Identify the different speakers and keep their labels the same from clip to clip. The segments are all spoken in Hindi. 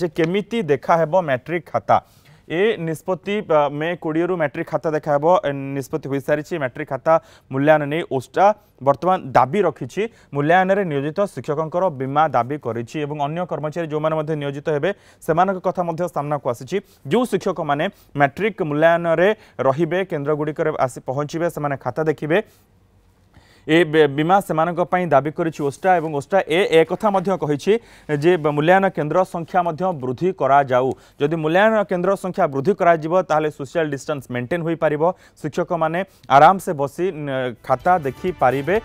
Speaker 1: ଯେ କେମିତି ଦେଖାହେବ ମ୍ୟାଟ୍ରିକ୍ ଖାତା ଏ ନିଷ୍ପତ୍ତି ମେ କୋଡ଼ିଏରୁ ମ୍ୟାଟ୍ରିକ୍ ଖାତା ଦେଖାହେବ ନିଷ୍ପତ୍ତି ହୋଇସାରିଛି ମ୍ୟାଟ୍ରିକ୍ ଖାତା ମୂଲ୍ୟାୟନ ନେଇ ଓଷ୍ଟା ବର୍ତ୍ତମାନ ଦାବି ରଖିଛି ମୂଲ୍ୟାୟନରେ ନିୟୋଜିତ ଶିକ୍ଷକଙ୍କର ବୀମା ଦାବି କରିଛି ଏବଂ ଅନ୍ୟ କର୍ମଚାରୀ ଯେଉଁମାନେ ମଧ୍ୟ ନିୟୋଜିତ ହେବେ ସେମାନଙ୍କ କଥା ମଧ୍ୟ ସାମ୍ନାକୁ ଆସିଛି ଯେଉଁ ଶିକ୍ଷକମାନେ ମ୍ୟାଟ୍ରିକ୍ ମୂଲ୍ୟାୟନରେ ରହିବେ କେନ୍ଦ୍ରଗୁଡ଼ିକରେ ଆସି ପହଞ୍ଚିବେ ସେମାନେ ଖାତା ଦେଖିବେ ଏ ବୀମା ସେମାନଙ୍କ ପାଇଁ ଦାବି କରିଛି ଓଷ୍ଟା ଏବଂ ଓଷ୍ଟା ଏ ଏକଥା ମଧ୍ୟ କହିଛି ଯେ ମୂଲ୍ୟାୟନ କେନ୍ଦ୍ର ସଂଖ୍ୟା ମଧ୍ୟ ବୃଦ୍ଧି କରାଯାଉ ଯଦି ମୂଲ୍ୟାୟନ କେନ୍ଦ୍ର ସଂଖ୍ୟା ବୃଦ୍ଧି କରାଯିବ ତାହେଲେ ସୋସିଆଲ ଡିଷ୍ଟାନ୍ସ ମେଣ୍ଟେନ୍ ହୋଇପାରିବ ଶିକ୍ଷକମାନେ ଆରାମସେ ବସି ଖାତା ଦେଖିପାରିବେ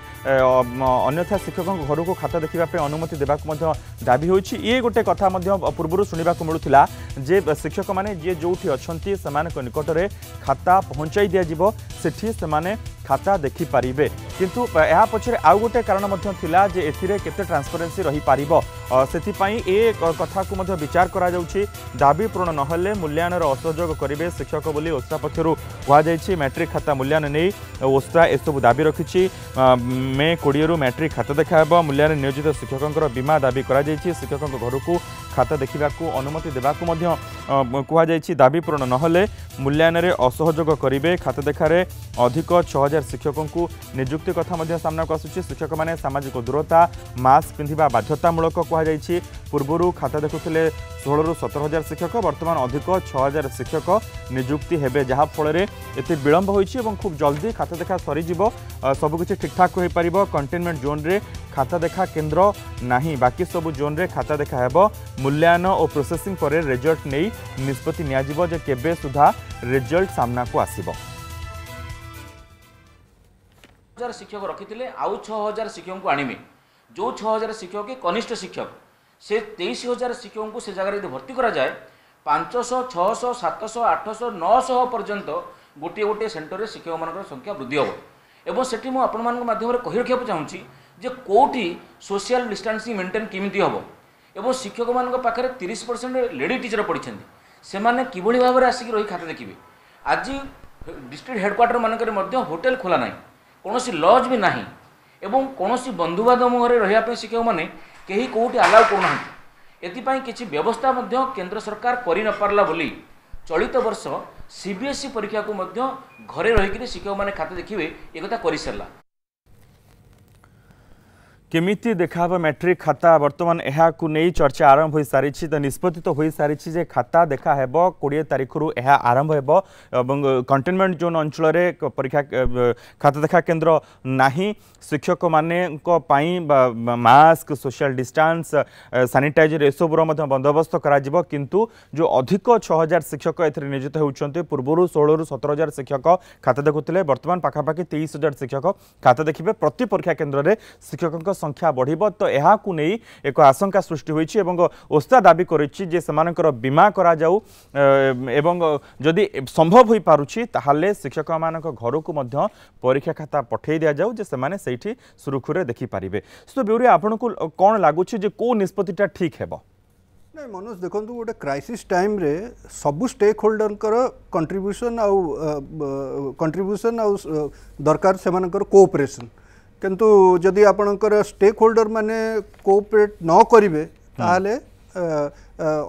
Speaker 1: ଅନ୍ୟଥା ଶିକ୍ଷକଙ୍କ ଘରକୁ ଖାତା ଦେଖିବା ପାଇଁ ଅନୁମତି ଦେବାକୁ ମଧ୍ୟ ଦାବି ହୋଇଛି ଇଏ ଗୋଟେ କଥା ମଧ୍ୟ ପୂର୍ବରୁ ଶୁଣିବାକୁ ମିଳୁଥିଲା ଯେ ଶିକ୍ଷକମାନେ ଯିଏ ଯେଉଁଠି ଅଛନ୍ତି ସେମାନଙ୍କ ନିକଟରେ ଖାତା ପହଞ୍ଚାଇ ଦିଆଯିବ ସେଠି ସେମାନେ খাতা দেখিপারে কিন্তু ଏହା ପଛରେ ଆଉ ଗୋଟେ କାରଣ ମଧ୍ୟ ଥିଲା ଯେ ଏଥିରେ କେତେ ଟ୍ରାନ୍ସପରେନ୍ସି ରହିପାରିବ ସେଥିପାଇଁ ଏ କଥାକୁ ମଧ୍ୟ ବିଚାର କରାଯାଉଛି ଦାବି ପୂରଣ ନହେଲେ ମୂଲ୍ୟାୟନର ଅସହଯୋଗ କରିବେ ଶିକ୍ଷକ ବୋଲି ଓସ୍ତା ପକ୍ଷରୁ କୁହାଯାଇଛି ମ୍ୟାଟ୍ରିକ୍ ଖାତା ମୂଲ୍ୟାୟନ ନେଇ ଓସ୍ତା ଏସବୁ ଦାବି ରଖିଛି ମେ କୋଡ଼ିଏରୁ ମ୍ୟାଟ୍ରିକ୍ ଖାତା ଦେଖାହେବ ମୂଲ୍ୟାୟନ ନିୟୋଜିତ ଶିକ୍ଷକଙ୍କର ବୀମା ଦାବି କରାଯାଇଛି ଶିକ୍ଷକଙ୍କ ଘରକୁ ଖାତା ଦେଖିବାକୁ ଅନୁମତି ଦେବାକୁ ମଧ୍ୟ କୁହାଯାଇଛି ଦାବି ପୂରଣ ନହେଲେ ମୂଲ୍ୟାୟନରେ ଅସହଯୋଗ କରିବେ ଖାତା ଦେଖାରେ ଅଧିକ ଛଅ ହଜାର ଶିକ୍ଷକଙ୍କୁ ନିଯୁକ୍ତି କଥା ମଧ୍ୟ ସାମ୍ନାକୁ ଆସୁଛି ଶିକ୍ଷକମାନେ ସାମାଜିକ ଦୂରତା ମାସ୍କ ପିନ୍ଧିବା ବାଧ୍ୟତାମୂଳକ କୁହାଯାଇଛି ପୂର୍ବରୁ ଖାତା ଦେଖୁଥିଲେ ଷୋହଳରୁ ସତର ହଜାର ଶିକ୍ଷକ ବର୍ତ୍ତମାନ ଅଧିକ ଛଅ ହଜାର ଶିକ୍ଷକ ନିଯୁକ୍ତି ହେବେ ଯାହାଫଳରେ ଏତେ ବିଳମ୍ବ ହୋଇଛି ଏବଂ ଖୁବ୍ ଜଲ୍ଦି ଖାତା ଦେଖା ସରିଯିବ ସବୁକିଛି ଠିକ୍ଠାକ୍ ହୋଇପାରିବ କଣ୍ଟେନମେଣ୍ଟ ଜୋନ୍ରେ খাতা দেখা কেন্দ্র না বাকি সবু জোন্রে খাতা দেখা হব মূল্যায়ন ও প্রোসেসিং পরে রেজল্ট নেই নিষ্পতি নিয়াযিব যে কেবে সুদ্ধা রেজল্ট সামনাকু আসিব
Speaker 2: হাজার শিক্ষক রকিলে আউ ছ হাজার শিক্ষক আনবে যে ছ হাজার শিক্ষক কনিষ্ঠ শিক্ষক সে তেইশ হাজার শিক্ষক সে জায়গায় যদি ভর্তি করা যায় পাঁচশহ ছশহ সাতশহ আঠশহ নশহ পর্যন্ত গোটিয়ে গোটিয়ে সেন্টরে শিক্ষকমানଙ୍କର ସଂଖ୍ୟା ବୃଦ୍ଧି ହେବ ଏବଂ ସେଠି ମୁଁ ଆପଣମାନଙ୍କ ମାଧ୍ୟମରେ କହି ରଖିବାକୁ ଚାହୁଁଛି ଯେ କେଉଁଠି ସୋସିଆଲ ଡିଷ୍ଟାନ୍ସିଂ ମେଣ୍ଟେନ୍ କେମିତି ହେବ ଏବଂ ଶିକ୍ଷକମାନଙ୍କ ପାଖରେ ତିରିଶ ପରସେଣ୍ଟ ଲେଡ଼ି ଟିଚର ପଡ଼ିଛନ୍ତି ସେମାନେ କିଭଳି ଭାବରେ ଆସିକି ରହି ଖାତା ଦେଖିବେ ଆଜି ଡିଷ୍ଟ୍ରିକ୍ଟ ହେଡ଼କ୍ୱାର୍ଟର ମାନଙ୍କରେ ମଧ୍ୟ ହୋଟେଲ ଖୋଲା ନାହିଁ କୌଣସି ଲଜ୍ ବି ନାହିଁ ଏବଂ କୌଣସି ବନ୍ଧୁବାଦ ମୁହଁରେ ରହିବା ପାଇଁ ଶିକ୍ଷକମାନେ କେହି କେଉଁଠି ଆଲାଉ କରୁନାହାନ୍ତି ଏଥିପାଇଁ କିଛି ବ୍ୟବସ୍ଥା ମଧ୍ୟ କେନ୍ଦ୍ର ସରକାର କରିନପାରିଲା ବୋଲି ଚଳିତ ବର୍ଷ ସିବିଏସ୍ଇ ପରୀକ୍ଷାକୁ ମଧ୍ୟ ଘରେ ରହିକରି ଶିକ୍ଷକମାନେ ଖାତା ଦେଖିବେ ଏକଥା କରିସାରିଲା
Speaker 1: केमिति देखा मैट्रिक खाता बर्तमान यह चर्चा आरंभ हो सारी तो निष्पत्ति तो हो सारी जे खाता देखाहे कोड़े तारीख यह आरंभ हो कंटेनमेंट जोन अंचल परीक्षा खाता देखा केन्द्र ना शिक्षक मानी मास्क सोशल डिस्टास् सानिटाइजर एसबूर बंदोबस्त किंतु जो अधिक छहजार शिक्षक एयोजित नियोजित होती पूर्व षोलू सतर हजार शिक्षक खाता देखुले बर्तमान पखापाखि तेईस हजार शिक्षक खाता देखिए प्रति परीक्षा केन्द्र शिक्षक সংখ্যা বড় তো এখন নেই এক আশঙ্কা সৃষ্টি হয়েছে এবং ওস্তা দাবি করেছে যে সে বীমা করা যাও এবং যদি সম্ভব হয়ে পুছি তাহলে শিক্ষক মান ঘরকু পরীক্ষা খাতা পঠাই দিয়া যাও যে সে সেইটি সুরুখুরে দেখিপারে সো বেউরি আপনার কম লাগুছে যে কেউ নিষ্পতিটা ঠিক হব
Speaker 3: ନାଇଁ ମନୋଜ ଦେଖନ୍ତୁ ଗୋଟେ କ୍ରାଇସିସ୍ ଟାଇମ୍ରେ ସବୁ ଷ୍ଟେକ୍ ହୋଲ୍ଡରଙ୍କର କଣ୍ଟ୍ରିବ୍ୟୁସନ୍ ଆଉ କଣ୍ଟ୍ରିବ୍ୟୁସନ୍ ଆଉ ଦରକାର ସେମାନଙ୍କର କୋଅପରେସନ୍ কিন্তু যদি आपणकर 스테이크হোল্ডার মানে কোঅপারেট ন করিবে তাহলে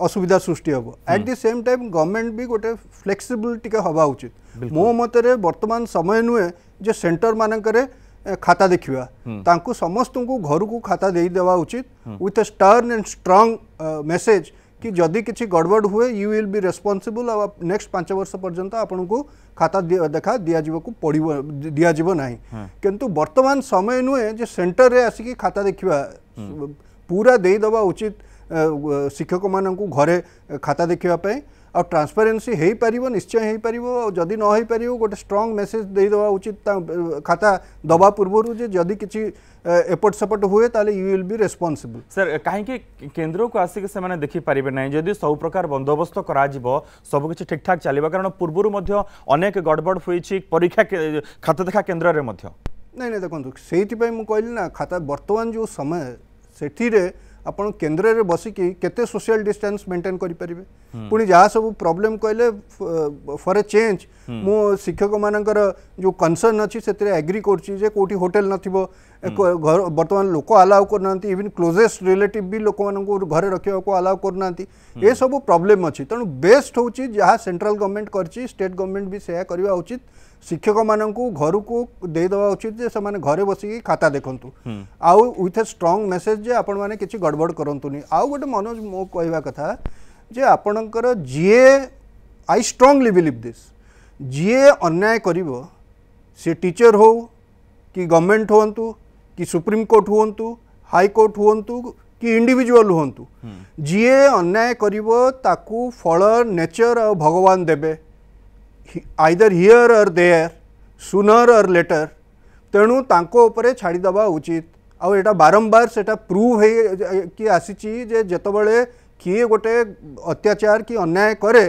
Speaker 3: অসুবিধা সৃষ্টি হবো at the same time government বি গটে ফ্লেক্সিবিলিটি কা হওয়া উচিত মোহমতেরে বর্তমান সময় নয়ে যে সেন্টার মানন করে খাতা দেখিবা তাঙ্কু সমস্তকু ঘরুকু খাতা দেই দেবা উচিত with a stern and strong message कि जदि किसी गड़बड़ हुए यू विल बी रेस्पन्सीबल आ नेक्स्ट पांच वर्ष पर्यटन आपन को खाता देखा दिजाक पड़ दिजा ना हाँ। किंतु बर्तमान समय नुहे जो सेन्टर में आसिक खाता देखा हाँ। पूरा देदेवा उचित शिक्षक मान घरे खाता देखापी आ ट्रांसपेरेन्सी हो पार निश्चय हो पार जदि नईपर गोटे स्ट्रंग मेसेज देदे उचित खाता दवा पूर्व जदि किसी एपट सेपट हुए ताले you will be responsible
Speaker 1: sir कहीं केन्द्र को आसिक से देखिपारे ना जदि सब प्रकार बंदोबस्त कर सबकि ठीक ठाक चलो कारण पूर्व अनेक गड़बड़ हो परीक्षा खाता देखा केन्द्र में
Speaker 3: देखो से कहली ना खाता बर्तमान जो समय से आप केन्द्र में बसिकी के सोशियाल डिस्टास् मेन्टेन करेंगे हम्म। पुणी जहाँ सब प्रोब्लेम कहले फर ए चेज मु शिक्षक मानकर जो कनसर्न अच्छी से एग्री करोटि होटेल नर बर्तमान लोक आलाउ करना इवन क्लोजेस्ट रिलेटिव भी लोक मान घर रखा आलाउ करना यह सब प्रोब्लेम अच्छी तेणु बेस्ट हूँ जहाँ सेन्ट्राल गवर्नमेंट कर स्टेट गवर्नमेंट भी सैया उचित शिक्षक मानक घर को देदेवा उचित से घरे बस कि खाता देखु आउ उथ स्ट्रंग मेसेज जे आप गड़बड़ करूनी आउ गोटे मनोज मो कह कथा ଯେ ଆପଣଙ୍କର ଯିଏ ଆଇ ଷ୍ଟ୍ରଙ୍ଗଲି ବିଲିଭ୍ ଦିସ୍ ଯିଏ ଅନ୍ୟାୟ କରିବ ସେ ଟିଚର ହେଉ କି ଗଭର୍ଣ୍ଣମେଣ୍ଟ ହୁଅନ୍ତୁ କି ସୁପ୍ରିମକୋର୍ଟ ହୁଅନ୍ତୁ ହାଇକୋର୍ଟ ହୁଅନ୍ତୁ କି ଇଣ୍ଡିଭିଜୁଆଲ୍ ହୁଅନ୍ତୁ ଯିଏ ଅନ୍ୟାୟ କରିବ ତାକୁ ଫଳ ନେଚର ଆଉ ଭଗବାନ ଦେବେ either here or there sooner or later ତେଣୁ ତାଙ୍କ ଉପରେ ଛାଡ଼ିଦେବା ଉଚିତ ଆଉ ଏଇଟା ବାରମ୍ବାର ସେଇଟା ପ୍ରୁଭ୍ ହେଇ କି ଆସିଛି ଯେ ଯେତେବେଳେ କିଏ ଗୋଟେ ଅତ୍ୟାଚାର କି ଅନ୍ୟାୟ କରେ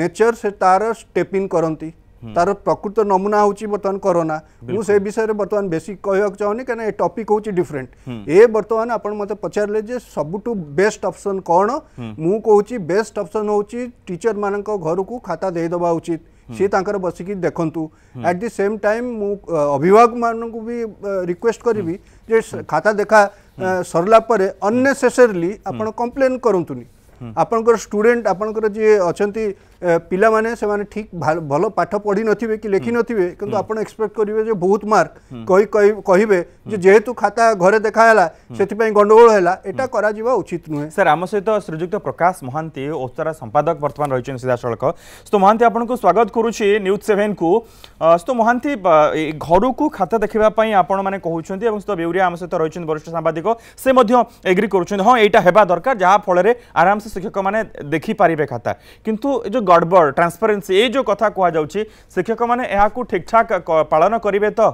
Speaker 3: ନେଚର ସେ ତାର ଷ୍ଟେପ୍ ଇନ୍ କରନ୍ତି ତାର ପ୍ରକୃତ ନମୁନା ହେଉଛି ବର୍ତ୍ତମାନ କରୋନା ମୁଁ ସେ ବିଷୟରେ ବର୍ତ୍ତମାନ ବେଶୀ କହିବାକୁ ଚାହୁଁନି କାରଣ ଏ ଟପିକ୍ ହେଉଛି ଡିଫରେଣ୍ଟ ଏ ବର୍ତ୍ତମାନ ଆପଣ ମୋତେ ପଚାରିଲେ ଯେ ସବୁଠୁ ବେଷ୍ଟ ଅପସନ୍ କ'ଣ ମୁଁ କହୁଛି ବେଷ୍ଟ ଅପସନ୍ ହେଉଛି ଟିଚରମାନଙ୍କ ଘରକୁ ଖାତା ଦେଇଦେବା ଉଚିତ ସେ ତାଙ୍କର ବସିକି ଦେଖନ୍ତୁ ଆଟ୍ ଦି ସେମ୍ ଟାଇମ୍ ମୁଁ ଅଭିଭାବକମାନଙ୍କୁ ବି ରିକ୍ୱେଷ୍ଟ କରିବି ଯେ ଖାତା ଦେଖା ସରିଲା ପରେ ଅନ୍ନେସେସରିଲି ଆପଣ କମ୍ପ୍ଲେନ୍ କରନ୍ତୁନି ଆପଣଙ୍କର ଷ୍ଟୁଡେଣ୍ଟ ଆପଣଙ୍କର ଯିଏ ଅଛନ୍ତି ପିଲାମାନେ ସେମାନେ ଠିକ୍ ଭଲ ପାଠ ପଢ଼ି ନଥିବେ କି ଲେଖି ନଥିବେ କିନ୍ତୁ ଆପଣ ଏକ୍ସପେକ୍ଟ କରିବେ ଯେ ବହୁତ ମାର୍କ କହି କହିବେ ଯେ ଯେହେତୁ ଖାତା ଘରେ ଦେଖାହେଲା ସେଥିପାଇଁ ଗଣ୍ଡଗୋଳ ହେଲା ଏଇଟା କରାଯିବା ଉଚିତ ନୁହେଁ
Speaker 1: ସାର୍ ଆମ ସହିତ ଶ୍ରୀଯୁକ୍ତ ପ୍ରକାଶ ମହାନ୍ତି ଓସ୍ତାରା ସମ୍ପାଦକ ବର୍ତ୍ତମାନ ରହିଛନ୍ତି ସିଧାସଳଖ ସୋ ମହାନ୍ତି ଆପଣଙ୍କୁ ସ୍ୱାଗତ କରୁଛି ନ୍ୟୁଜ୍ ସେଭେନ୍କୁ ସୋ ମହାନ୍ତି ଘରକୁ ଖାତା ଦେଖିବା ପାଇଁ ଆପଣମାନେ କହୁଛନ୍ତି ଏବଂ ସୋ ବେଉରିଆ ଆମ ସହିତ ରହିଛନ୍ତି ବରିଷ୍ଠ ସାମ୍ବାଦିକ ସେ ମଧ୍ୟ ଏଗ୍ରି କରୁଛନ୍ତି ହଁ ଏଇଟା ହେବା ଦରକାର ଯାହାଫଳରେ ଆରାମସେ ସେ ଶିକ୍ଷକମାନେ ଦେଖିପାରିବେ ଖାତା କିନ୍ତୁ ଏ ଯେଉଁ ଗଡ଼ବଡ଼ ଟ୍ରାନ୍ସପାରେନ୍ସି ଏଇ ଯେଉଁ କଥା କୁହାଯାଉଛି ଶିକ୍ଷକମାନେ ଏହାକୁ ଠିକ୍ଠାକ୍ ପାଳନ କରିବେ ତ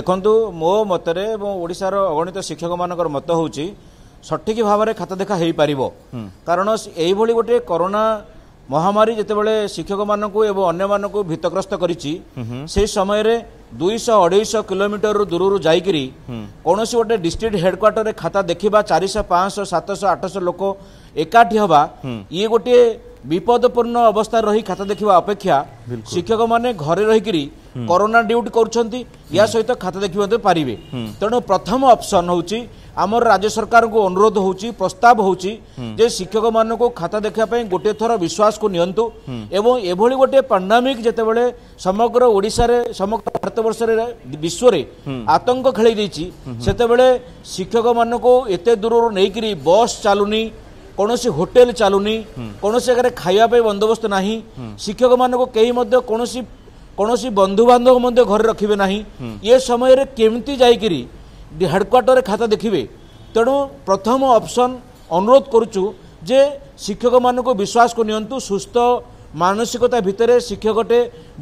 Speaker 2: ଦେଖନ୍ତୁ ମୋ ମତରେ ଏବଂ ଓଡ଼ିଶାର ଅଗଣିତ ଶିକ୍ଷକମାନଙ୍କର ମତ ହେଉଛି ସଠିକ ଭାବରେ ଖାତା ଦେଖା ହେଇପାରିବ କାରଣ ଏଇଭଳି ଗୋଟିଏ କରୋନା ମହାମାରୀ ଯେତେବେଳେ ଶିକ୍ଷକମାନଙ୍କୁ ଏବଂ ଅନ୍ୟମାନଙ୍କୁ ଭିତଗ୍ରସ୍ତ କରିଛି ସେହି ସମୟରେ ଦୁଇଶହ ଅଢେଇଶହ କିଲୋମିଟରରୁ ଦୂରରୁ ଯାଇକରି କୌଣସି ଗୋଟେ ଡିଷ୍ଟ୍ରିକ୍ଟ ହେଡ଼କ୍ୱାର୍ଟରରେ ଖାତା ଦେଖିବା ଚାରିଶହ ପାଞ୍ଚଶହ ସାତଶହ ଆଠଶହ ଲୋକ ଏକାଠି ହେବା ଇଏ ଗୋଟିଏ ବିପଦପୂର୍ଣ୍ଣ ଅବସ୍ଥାରେ ରହି ଖାତା ଦେଖିବା ଅପେକ୍ଷା ଶିକ୍ଷକମାନେ ଘରେ ରହିକରି କରୋନା ଡ୍ୟୁଟି କରୁଛନ୍ତି ଏହା ସହିତ ଖାତା ଦେଖିବା ପାରିବେ ତେଣୁ ପ୍ରଥମ ଅପସନ୍ ହେଉଛି আমার রাজ্য সরকার অনুরোধ হচ্ছে প্রস্তাব হচ্ছে যে শিক্ষক মানুষ খাতা দেখা গোটে থর বিশ্বাসকে নিয়ন্তু এবং এভাবে গোটে পান্ডামিক যেতবে সমগ্র ওড়শার সমগ্র ভারতবর্ষের বিশ্বরে আতঙ্ক খেলাই দিয়েছি সেতবে শিক্ষক মানুষ এত দূর নেই বস চালুনি କୌଣସି ହୋଟେଲ ଚାଲୁନି କୌଣସି ଜାଗାରେ ଖାଇବା ପାଇଁ ବନ୍ଦୋବସ୍ତ ନାହିଁ ଶିକ୍ଷକମାନଙ୍କୁ କେହି ମଧ୍ୟ କୌଣସି କୌଣସି ବନ୍ଧୁବାନ୍ଧବ ମଧ୍ୟ ଘରେ ରଖିବେ ନାହିଁ ଏ ସମୟରେ କେମିତି ଯାଇକିରି হেডকোয়ার্টরে ହେଡ଼କ୍ୱାର୍ଟରରେ ଖାତା ଦେଖିବେ ତେଣୁ ପ୍ରଥମ ଅପସନ୍ ଅନୁରୋଧ କରୁଛୁ ଯେ ଶିକ୍ଷକମାନଙ୍କୁ ବିଶ୍ୱାସକୁ ନିଅନ୍ତୁ ସୁସ୍ଥ ମାନସିକତା ଭିତରେ ଶିକ୍ଷକଟେ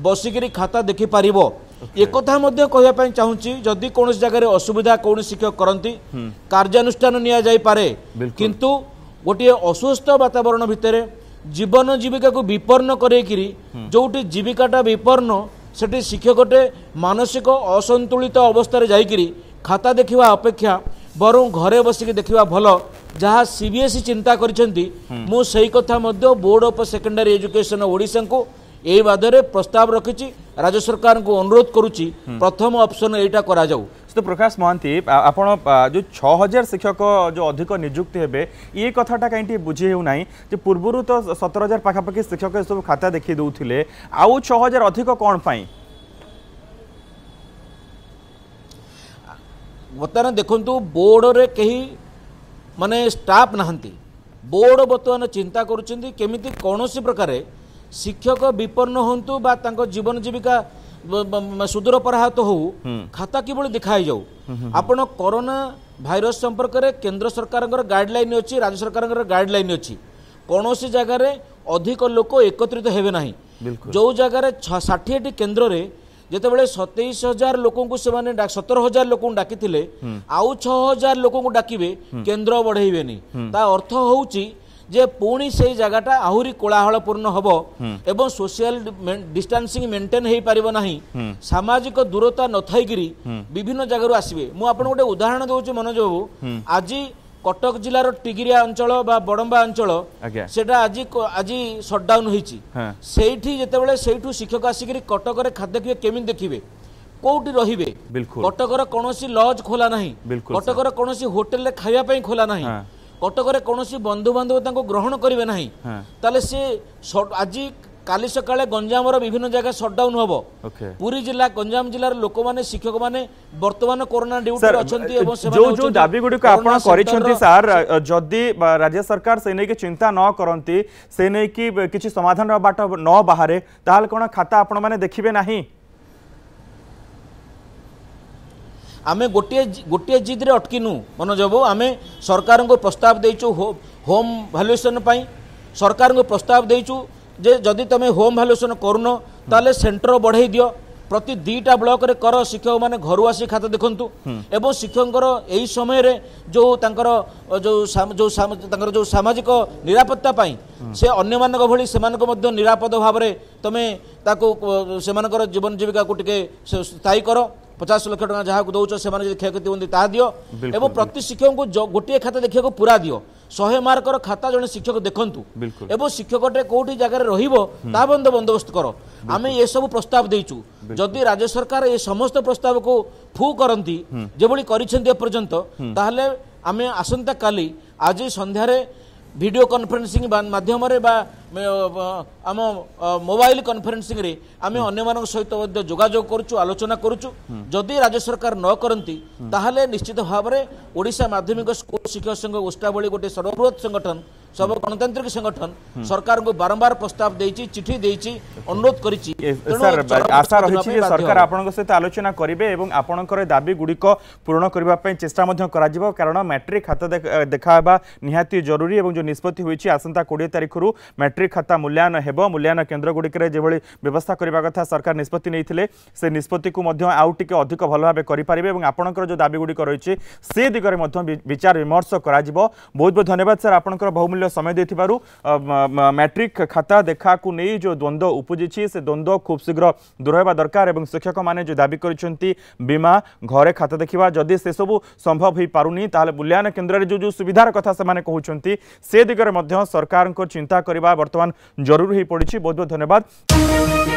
Speaker 2: ବସିକିରି ଖାତା ଦେଖିପାରିବ একথা মধ্যে কহা চাহুছি যদি কোণী জায়গায় অসুবিধা কোণী শিক্ষক করতে কার্যানুষ্ঠান নিয়ে যাই পারে কিন্তু গোটিয়ে অসুস্থ বাতাবরণ ভিতরে জীবন জীবিকা বিপন্ন করাইকি যেটি জীবিকাটা বিপন্ন সেটি শিক্ষকটে মানসিক অসন্তুলিত অবস্থায় যাইকি ଖାତା ଦେଖିବା ଅପେକ୍ଷା ବରଂ ଘରେ ବସିକି ଦେଖିବା ଭଲ ଯାହା ସିବିଏସ୍ଇ e ଚିନ୍ତା କରିଛନ୍ତି ମୁଁ ସେଇ କଥା ମଧ୍ୟ ବୋର୍ଡ଼ ଅଫ୍ ସେକେଣ୍ଡାରୀ ଏଜୁକେସନ୍ ଓଡ଼ିଶାଙ୍କୁ এই বাদরে প্রস্তাব রাখিছি রাজ্য সরকার অনুরোধ করুছি প্রথম অপশন
Speaker 1: এইটা করা যাও তো প্রকাশ মহান্তি আপনার যে ছ হাজার শিক্ষক যে অধিক নিযুক্তি হবে ইয়ে কথাটা কিন্তু বুঝি হেউ না যে পূর্বর তো সতের হাজার পাখাপাখি শিক্ষক এসব খাতা দেখি দেলে আউ ছ হাজার অধিক কম পাই ବର୍ତ୍ତମାନ ଦେଖନ୍ତୁ ବୋର୍ଡ଼ରେ କେହି ମାନେ
Speaker 2: ଷ୍ଟାଫ୍ ନାହାନ୍ତି ବୋର୍ଡ଼ ବର୍ତ୍ତମାନ ଚିନ୍ତା କରୁଛନ୍ତି କେମିତି କୌଣସି ପ୍ରକାରେ ଶିକ୍ଷକ ବିପନ୍ନ ହୁଅନ୍ତୁ ବା ତାଙ୍କ ଜୀବନ ଜୀବିକା ସୁଦୂର ପରାହତ ହଉ ଖାତା କିଭଳି ଦେଖା ହେଇଯାଉ ଆପଣ କରୋନା ଭାଇରସ୍ ସମ୍ପର୍କରେ କେନ୍ଦ୍ର ସରକାରଙ୍କର ଗାଇଡ଼ଲାଇନ୍ ଅଛି ରାଜ୍ୟ ସରକାରଙ୍କର ଗାଇଡ଼ଲାଇନ୍ ଅଛି କୌଣସି ଜାଗାରେ ଅଧିକ ଲୋକ ଏକତ୍ରିତ ହେବେ ନାହିଁ ଯେଉଁ ଜାଗାରେ ଷାଠିଏଟି କେନ୍ଦ୍ରରେ ଯେତେବେଳେ ସତେଇଶ ହଜାର ଲୋକଙ୍କୁ ସେମାନେ ସତର ହଜାର ଲୋକଙ୍କୁ ଡାକିଥିଲେ ଆଉ ଛଅ ହଜାର ଲୋକଙ୍କୁ ଡାକିବେ କେନ୍ଦ୍ର ବଢ଼େଇବେନି ତା ଅର୍ଥ ହେଉଛି ଯେ ପୁଣି ସେଇ ଜାଗାଟା ଆହୁରି କୋଳାହଳପୂର୍ଣ୍ଣ ହେବ ଏବଂ ସୋସିଆଲ ଡିଷ୍ଟାନ୍ସିଂ ମେଣ୍ଟେନ୍ ହେଇପାରିବ ନାହିଁ ସାମାଜିକ ଦୂରତା ନଥାଇକିରି ବିଭିନ୍ନ ଜାଗାରୁ ଆସିବେ ମୁଁ ଆପଣ ଗୋଟେ ଉଦାହରଣ ଦେଉଛି ମନୋଜ ବାବୁ ଆଜି কটক জেলার টিগিরিয়া অঞ্চল বা বড়ম্বা অঞ্চল সেটা আজি আজি সটডাউন হয়েছি সেইটি যেতবে সেইটু শিক্ষক আসিকি কটকরে খাদ্য দেখবে কেমি দেখবে কোটি রহবে কটকর কোণী লজ খোলা না কটকর কোণী হোটেল খাওয়া খোলা না কটকরে কোণী বন্ধু বান্ধব তাঁর গ্রহণ করবে না তাহলে সে আজি का सका गंजाम विभिन्न जगह सटडाउन हम पूरी जिला गंजाम जिले लोक मैंने शिक्षक मैंने बर्तमान कोरोना ड्यूटी दावी गुड़ी
Speaker 1: जदि राज्य सरकार से नहीं चिंता न करती से नहीं कि समाधान बाट न बाहर ताल कौन खाता आप देखिए ना
Speaker 2: आम गोटे गोटे जिद्रे अटकिन मनोज बाबू आम सरकार को प्रस्ताव देचु होम भैल्युएसन सरकार को प्रस्ताव देचु ଯେ ଯଦି ତୁମେ ହୋମ୍ ଭାଲ୍ୟୁସନ୍ କରୁନ ତାହେଲେ ସେଣ୍ଟର ବଢ଼େଇ ଦିଅ ପ୍ରତି ଦୁଇଟା ବ୍ଲକରେ କର ଶିକ୍ଷକମାନେ ଘରୁ ଆସି ଖାତା ଦେଖନ୍ତୁ ଏବଂ ଶିକ୍ଷକଙ୍କର ଏହି ସମୟରେ ଯେଉଁ ତାଙ୍କର ଯେଉଁ ତାଙ୍କର ଯେଉଁ ସାମାଜିକ ନିରାପତ୍ତା ପାଇଁ ସେ ଅନ୍ୟମାନଙ୍କ ଭଳି ସେମାନଙ୍କୁ ମଧ୍ୟ ନିରାପଦ ଭାବରେ ତୁମେ ତାକୁ ସେମାନଙ୍କର ଜୀବନ ଜୀବିକାକୁ ଟିକେ ସ୍ଥାୟୀ କର ପଚାଶ ଲକ୍ଷ ଟଙ୍କା ଯାହାକୁ ଦେଉଛ ସେମାନେ ଯଦି କ୍ଷୟକ୍ଷତି ହୁଅନ୍ତି ତାହା ଦିଅ ଏବଂ ପ୍ରତି ଶିକ୍ଷକଙ୍କୁ ଗୋଟିଏ ଖାତା ଦେଖିବାକୁ ପୁରା ଦିଅ ଶହେ ମାର୍କର ଖାତା ଜଣେ ଶିକ୍ଷକ ଦେଖନ୍ତୁ ଏବଂ ଶିକ୍ଷକଟେ କେଉଁଠି ଜାଗାରେ ରହିବ ତା ବନ୍ଦ ବନ୍ଦୋବସ୍ତ କର ଆମେ ଏସବୁ ପ୍ରସ୍ତାବ ଦେଇଛୁ ଯଦି ରାଜ୍ୟ ସରକାର ଏ ସମସ୍ତ ପ୍ରସ୍ତାବକୁ ଫୁ କରନ୍ତି ଯେଭଳି କରିଛନ୍ତି ଏପର୍ଯ୍ୟନ୍ତ ତାହେଲେ ଆମେ ଆସନ୍ତାକାଲି ଆଜି ସନ୍ଧ୍ୟାରେ ଭିଡ଼ିଓ କନଫରେନ୍ସିଂ ମାଧ୍ୟମରେ ବା ଆମ ମୋବାଇଲ କନଫରେନ୍ସିଂରେ ଆମେ ଅନ୍ୟମାନଙ୍କ ସହିତ ମଧ୍ୟ ଯୋଗାଯୋଗ କରୁଛୁ ଆଲୋଚନା କରୁଛୁ ଯଦି ରାଜ୍ୟ ସରକାର ନ କରନ୍ତି ତାହେଲେ ନିଶ୍ଚିତ ଭାବରେ ଓଡ଼ିଶା ମାଧ୍ୟମିକ ସ୍କୁଲ ଶିକ୍ଷକ ସଂଘ ଗୋଷ୍ଠା ଭଳି ଗୋଟିଏ ସର୍ବବୃହତ ସଂଗଠନ সব গণতান্ত্রিক সংগঠন সরকার বারম্বার প্রস্তাব দিয়েছি চিঠি দিয়েছি অনুরোধ করেছি আশা রয়েছে যে সরকার
Speaker 1: আপনার সহ আলোচনা করবে এবং আপনার দাবি গুড়ি পূরণ করা চেষ্টা করা কারণ ম্যাট্রিক খাতা দেখা হওয়া নিহতি জরুরি এবং যে নিষ্পতি হয়েছে আসন্তা কোড়ি তারিখর ম্যাট্রিক খাতা মূল্যায়ন হব মূল্যায়ন কেন্দ্রগুড়ি যেভাবে ব্যবস্থা করা কথা সরকার নিষ্পতি নিয়ে সে নিষ্পতি আউ টিকে অধিক ভালোভাবে করে এবং আপনার যে দাবি গুড়ি রয়েছে সে দিগরে বিচার বিমর্শ করা বহুত বহুত ধন্যবাদ স্যার আপনার বহুমূল্য अमूल्य समय दे मैट्रिक खाता देखा को नहीं जो द्वंद्व उपजी से द्वंद्व खूब शीघ्र दूर होगा दरकार शिक्षक मैंने जो दाबी करीमा घर खाता देखा जदि से सबू संभव हो पार नहीं मूल्यायन केन्द्र जो जो सुविधार कथा से दिगरे सरकार को चिंता करवा बर्तमान जरूरी पड़ी बहुत बहुत धन्यवाद